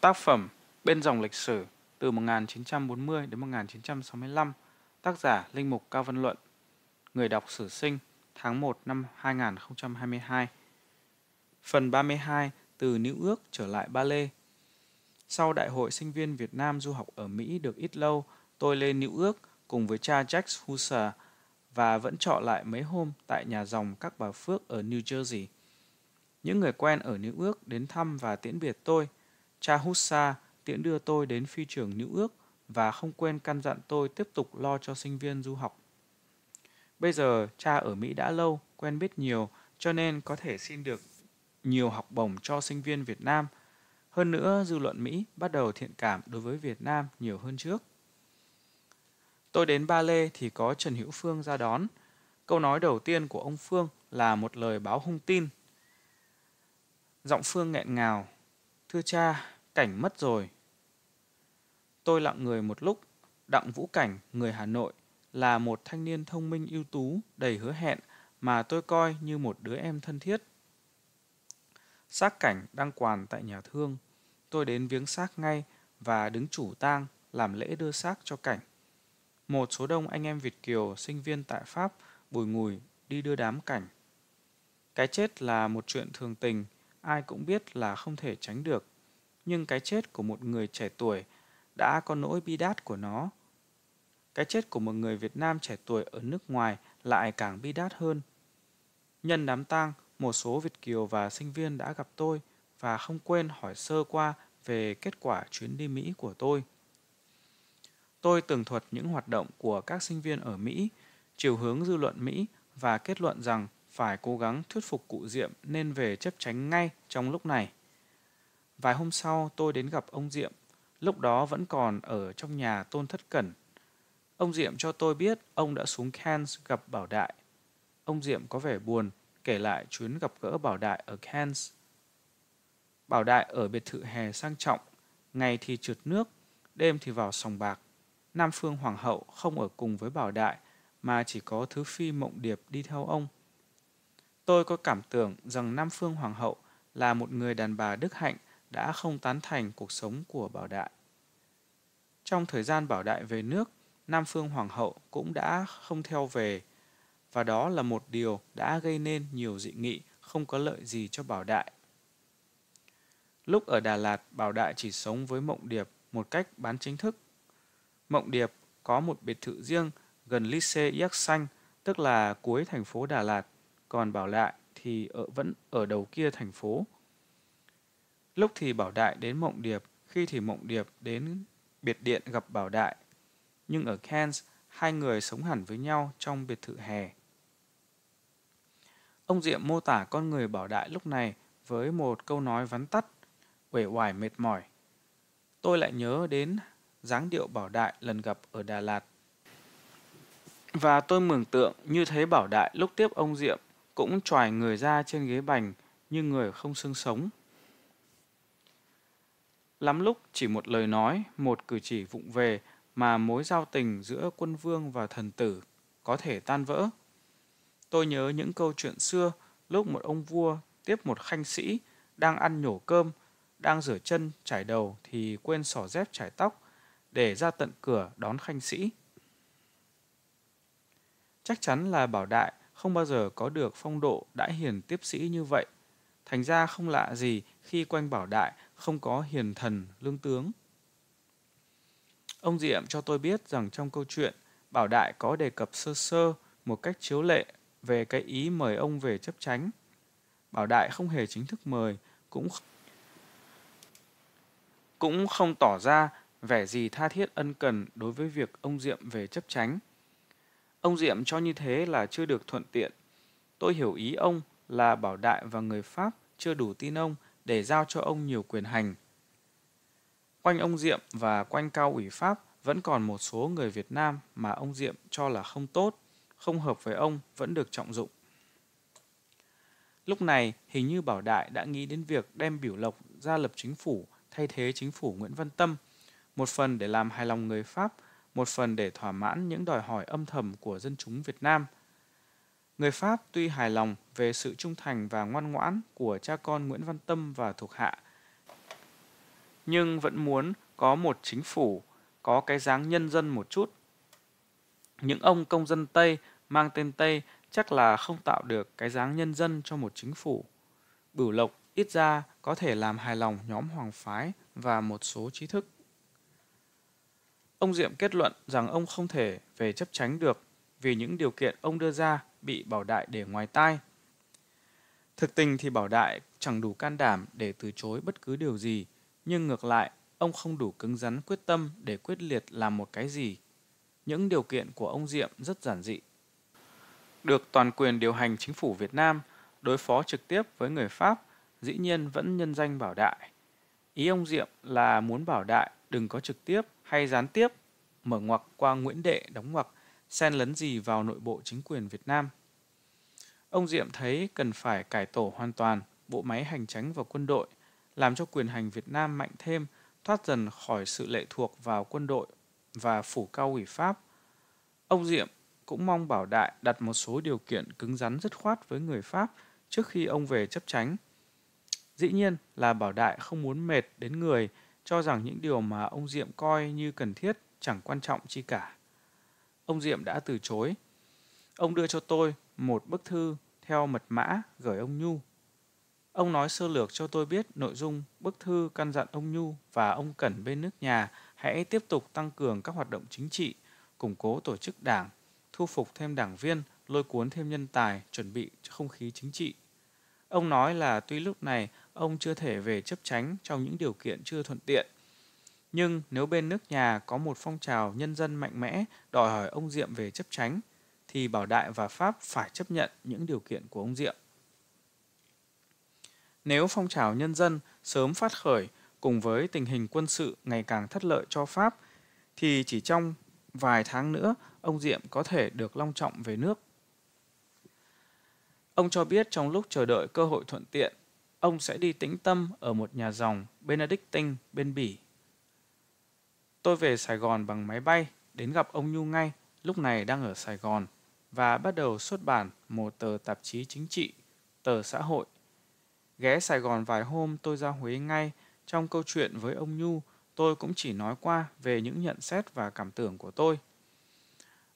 Tác phẩm Bên dòng lịch sử từ 1940 đến 1965, tác giả Linh Mục Cao Văn Luận, người đọc sử sinh, tháng 1 năm 2022. Phần 32 từ Nữ ước trở lại Ba Lê. Sau Đại hội sinh viên Việt Nam du học ở Mỹ được ít lâu, tôi lên Nữ ước cùng với cha Jack Husser và vẫn trọ lại mấy hôm tại nhà dòng các bà Phước ở New Jersey. Những người quen ở New Ước đến thăm và tiễn biệt tôi Cha Hussa tiễn đưa tôi đến phi trường Nữ ước và không quên căn dặn tôi tiếp tục lo cho sinh viên du học. Bây giờ cha ở Mỹ đã lâu, quen biết nhiều, cho nên có thể xin được nhiều học bổng cho sinh viên Việt Nam. Hơn nữa, dư luận Mỹ bắt đầu thiện cảm đối với Việt Nam nhiều hơn trước. Tôi đến Ba Lê thì có Trần Hữu Phương ra đón. Câu nói đầu tiên của ông Phương là một lời báo hung tin. Giọng Phương nghẹn ngào, Thưa cha, cảnh mất rồi. Tôi lặng người một lúc, Đặng Vũ Cảnh, người Hà Nội, là một thanh niên thông minh ưu tú, đầy hứa hẹn mà tôi coi như một đứa em thân thiết. Xác cảnh đang quàn tại nhà thương, tôi đến viếng xác ngay và đứng chủ tang làm lễ đưa xác cho cảnh. Một số đông anh em Việt Kiều, sinh viên tại Pháp, bùi ngùi đi đưa đám cảnh. Cái chết là một chuyện thường tình, ai cũng biết là không thể tránh được nhưng cái chết của một người trẻ tuổi đã có nỗi bi đát của nó cái chết của một người việt nam trẻ tuổi ở nước ngoài lại càng bi đát hơn nhân đám tang một số việt kiều và sinh viên đã gặp tôi và không quên hỏi sơ qua về kết quả chuyến đi mỹ của tôi tôi tường thuật những hoạt động của các sinh viên ở mỹ chiều hướng dư luận mỹ và kết luận rằng phải cố gắng thuyết phục cụ Diệm nên về chấp tránh ngay trong lúc này. Vài hôm sau tôi đến gặp ông Diệm, lúc đó vẫn còn ở trong nhà Tôn Thất Cẩn. Ông Diệm cho tôi biết ông đã xuống Cairns gặp Bảo Đại. Ông Diệm có vẻ buồn, kể lại chuyến gặp gỡ Bảo Đại ở Cairns. Bảo Đại ở biệt thự hè sang trọng, ngày thì trượt nước, đêm thì vào sòng bạc. Nam Phương Hoàng hậu không ở cùng với Bảo Đại mà chỉ có Thứ Phi Mộng Điệp đi theo ông. Tôi có cảm tưởng rằng Nam Phương Hoàng hậu là một người đàn bà đức hạnh đã không tán thành cuộc sống của Bảo Đại. Trong thời gian Bảo Đại về nước, Nam Phương Hoàng hậu cũng đã không theo về, và đó là một điều đã gây nên nhiều dị nghị không có lợi gì cho Bảo Đại. Lúc ở Đà Lạt, Bảo Đại chỉ sống với Mộng Điệp một cách bán chính thức. Mộng Điệp có một biệt thự riêng gần Lycée yắc Xanh, tức là cuối thành phố Đà Lạt còn Bảo Lại thì ở, vẫn ở đầu kia thành phố. Lúc thì Bảo Đại đến Mộng Điệp, khi thì Mộng Điệp đến biệt điện gặp Bảo Đại. Nhưng ở kens hai người sống hẳn với nhau trong biệt thự hè. Ông Diệm mô tả con người Bảo Đại lúc này với một câu nói vắn tắt, uể oải mệt mỏi. Tôi lại nhớ đến dáng điệu Bảo Đại lần gặp ở Đà Lạt. Và tôi mường tượng như thấy Bảo Đại lúc tiếp ông Diệm cũng tròi người ra trên ghế bành như người không xương sống. Lắm lúc chỉ một lời nói, một cử chỉ vụng về mà mối giao tình giữa quân vương và thần tử có thể tan vỡ. Tôi nhớ những câu chuyện xưa lúc một ông vua tiếp một khanh sĩ đang ăn nhổ cơm, đang rửa chân, chải đầu thì quên xỏ dép chải tóc để ra tận cửa đón khanh sĩ. Chắc chắn là Bảo Đại không bao giờ có được phong độ đãi hiền tiếp sĩ như vậy. Thành ra không lạ gì khi quanh bảo đại không có hiền thần lương tướng. Ông Diệm cho tôi biết rằng trong câu chuyện, Bảo Đại có đề cập sơ sơ một cách chiếu lệ về cái ý mời ông về chấp tránh. Bảo Đại không hề chính thức mời, cũng cũng không tỏ ra vẻ gì tha thiết ân cần đối với việc ông Diệm về chấp tránh. Ông Diệm cho như thế là chưa được thuận tiện. Tôi hiểu ý ông là Bảo Đại và người Pháp chưa đủ tin ông để giao cho ông nhiều quyền hành. Quanh ông Diệm và quanh cao ủy Pháp vẫn còn một số người Việt Nam mà ông Diệm cho là không tốt, không hợp với ông vẫn được trọng dụng. Lúc này, hình như Bảo Đại đã nghĩ đến việc đem Biểu Lộc ra lập chính phủ thay thế chính phủ Nguyễn Văn Tâm, một phần để làm hài lòng người Pháp – một phần để thỏa mãn những đòi hỏi âm thầm của dân chúng Việt Nam. Người Pháp tuy hài lòng về sự trung thành và ngoan ngoãn của cha con Nguyễn Văn Tâm và thuộc hạ, nhưng vẫn muốn có một chính phủ có cái dáng nhân dân một chút. Những ông công dân Tây mang tên Tây chắc là không tạo được cái dáng nhân dân cho một chính phủ. Bửu Lộc ít ra có thể làm hài lòng nhóm hoàng phái và một số trí thức. Ông Diệm kết luận rằng ông không thể về chấp tránh được vì những điều kiện ông đưa ra bị Bảo Đại để ngoài tai. Thực tình thì Bảo Đại chẳng đủ can đảm để từ chối bất cứ điều gì, nhưng ngược lại, ông không đủ cứng rắn quyết tâm để quyết liệt làm một cái gì. Những điều kiện của ông Diệm rất giản dị. Được toàn quyền điều hành chính phủ Việt Nam, đối phó trực tiếp với người Pháp, dĩ nhiên vẫn nhân danh Bảo Đại. Ý ông Diệm là muốn Bảo Đại đừng có trực tiếp hay gián tiếp mở ngoặc qua Nguyễn Đệ đóng ngoặc xen lấn gì vào nội bộ chính quyền Việt Nam. Ông Diệm thấy cần phải cải tổ hoàn toàn bộ máy hành tránh và quân đội, làm cho quyền hành Việt Nam mạnh thêm, thoát dần khỏi sự lệ thuộc vào quân đội và phủ cao ủy Pháp. Ông Diệm cũng mong Bảo Đại đặt một số điều kiện cứng rắn dứt khoát với người Pháp trước khi ông về chấp tránh. Dĩ nhiên là Bảo Đại không muốn mệt đến người cho rằng những điều mà ông Diệm coi như cần thiết chẳng quan trọng chi cả. Ông Diệm đã từ chối. Ông đưa cho tôi một bức thư theo mật mã gửi ông Nhu. Ông nói sơ lược cho tôi biết nội dung bức thư căn dặn ông Nhu và ông Cẩn bên nước nhà hãy tiếp tục tăng cường các hoạt động chính trị, củng cố tổ chức đảng, thu phục thêm đảng viên, lôi cuốn thêm nhân tài, chuẩn bị cho không khí chính trị. Ông nói là tuy lúc này ông chưa thể về chấp tránh trong những điều kiện chưa thuận tiện. Nhưng nếu bên nước nhà có một phong trào nhân dân mạnh mẽ đòi hỏi ông Diệm về chấp tránh, thì Bảo Đại và Pháp phải chấp nhận những điều kiện của ông Diệm. Nếu phong trào nhân dân sớm phát khởi cùng với tình hình quân sự ngày càng thất lợi cho Pháp, thì chỉ trong vài tháng nữa ông Diệm có thể được long trọng về nước. Ông cho biết trong lúc chờ đợi cơ hội thuận tiện, ông sẽ đi tĩnh tâm ở một nhà dòng Benedictine bên Bỉ. Tôi về Sài Gòn bằng máy bay, đến gặp ông Nhu ngay, lúc này đang ở Sài Gòn, và bắt đầu xuất bản một tờ tạp chí chính trị, tờ xã hội. Ghé Sài Gòn vài hôm tôi ra Huế ngay, trong câu chuyện với ông Nhu, tôi cũng chỉ nói qua về những nhận xét và cảm tưởng của tôi.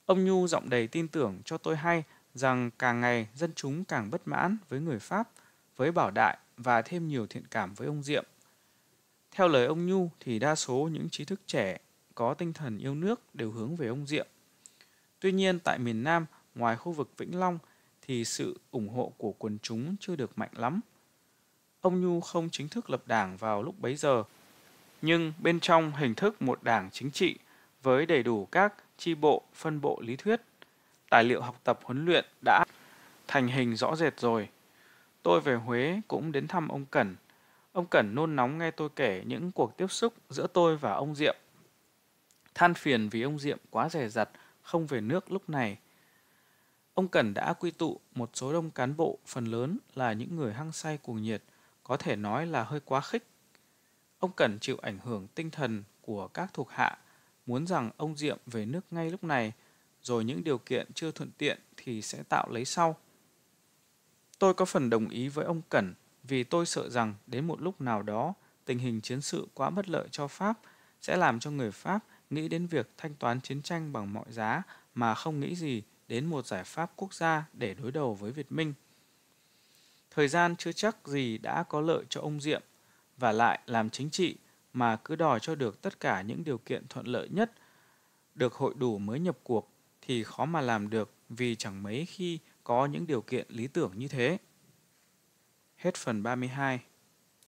Ông Nhu giọng đầy tin tưởng cho tôi hay rằng càng ngày dân chúng càng bất mãn với người Pháp, với Bảo Đại và thêm nhiều thiện cảm với ông Diệm. Theo lời ông Nhu thì đa số những trí thức trẻ có tinh thần yêu nước đều hướng về ông Diệm. Tuy nhiên tại miền Nam, ngoài khu vực Vĩnh Long thì sự ủng hộ của quần chúng chưa được mạnh lắm. Ông Nhu không chính thức lập đảng vào lúc bấy giờ, nhưng bên trong hình thức một đảng chính trị với đầy đủ các chi bộ, phân bộ lý thuyết, tài liệu học tập huấn luyện đã thành hình rõ rệt rồi. Tôi về Huế cũng đến thăm ông Cẩn. Ông Cẩn nôn nóng nghe tôi kể những cuộc tiếp xúc giữa tôi và ông Diệm. Than phiền vì ông Diệm quá rẻ rặt, không về nước lúc này. Ông Cẩn đã quy tụ một số đông cán bộ, phần lớn là những người hăng say cuồng nhiệt, có thể nói là hơi quá khích. Ông Cẩn chịu ảnh hưởng tinh thần của các thuộc hạ, muốn rằng ông Diệm về nước ngay lúc này, rồi những điều kiện chưa thuận tiện thì sẽ tạo lấy sau. Tôi có phần đồng ý với ông Cẩn vì tôi sợ rằng đến một lúc nào đó tình hình chiến sự quá bất lợi cho Pháp sẽ làm cho người Pháp nghĩ đến việc thanh toán chiến tranh bằng mọi giá mà không nghĩ gì đến một giải pháp quốc gia để đối đầu với Việt Minh. Thời gian chưa chắc gì đã có lợi cho ông Diệm và lại làm chính trị mà cứ đòi cho được tất cả những điều kiện thuận lợi nhất được hội đủ mới nhập cuộc thì khó mà làm được vì chẳng mấy khi có những điều kiện lý tưởng như thế. Hết phần 32